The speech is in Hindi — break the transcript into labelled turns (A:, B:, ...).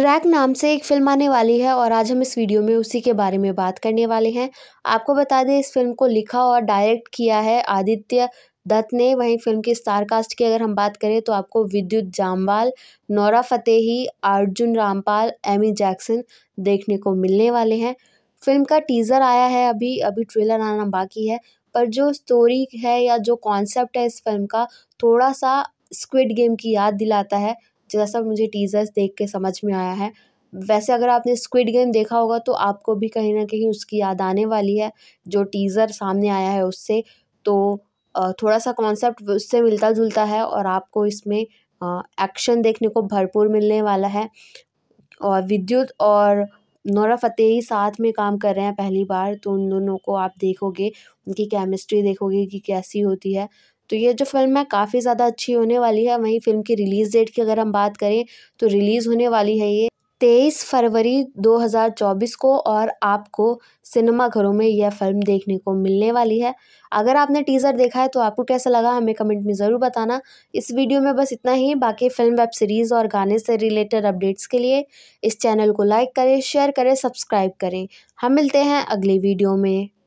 A: क्रैक नाम से एक फिल्म आने वाली है और आज हम इस वीडियो में उसी के बारे में बात करने वाले हैं आपको बता दें इस फिल्म को लिखा और डायरेक्ट किया है आदित्य दत्त ने वहीं फिल्म की स्टार कास्ट की अगर हम बात करें तो आपको Vidyut Jammwal Nora Fatehi Arjun Rampal Amy Jackson देखने को मिलने वाले हैं फिल्म का टीज़र आया है अभी अभी ट्रेलर आना बाकी है पर जो स्टोरी है या जो कॉन्सेप्ट है इस फिल्म का थोड़ा सा स्क्विड गेम की याद दिलाता है जैसा मुझे टीज़र्स देख के समझ में आया है वैसे अगर आपने स्क्विड गेम देखा होगा तो आपको भी कहीं ना कहीं उसकी याद आने वाली है जो टीज़र सामने आया है उससे तो थोड़ा सा कॉन्सेप्ट उससे मिलता जुलता है और आपको इसमें एक्शन देखने को भरपूर मिलने वाला है और विद्युत और नोरा फतेही साथ में काम कर रहे हैं पहली बार तो उन दोनों को आप देखोगे उनकी केमिस्ट्री देखोगे कि कैसी होती है तो ये जो फिल्म है काफ़ी ज़्यादा अच्छी होने वाली है वहीं फिल्म की रिलीज़ डेट की अगर हम बात करें तो रिलीज़ होने वाली है ये तेईस फरवरी 2024 को और आपको सिनेमाघरों में यह फिल्म देखने को मिलने वाली है अगर आपने टीज़र देखा है तो आपको कैसा लगा हमें कमेंट में ज़रूर बताना इस वीडियो में बस इतना ही बाकी फिल्म वेब सीरीज़ और गाने से रिलेटेड अपडेट्स के लिए इस चैनल को लाइक करें शेयर करें सब्सक्राइब करें हम मिलते हैं अगली वीडियो में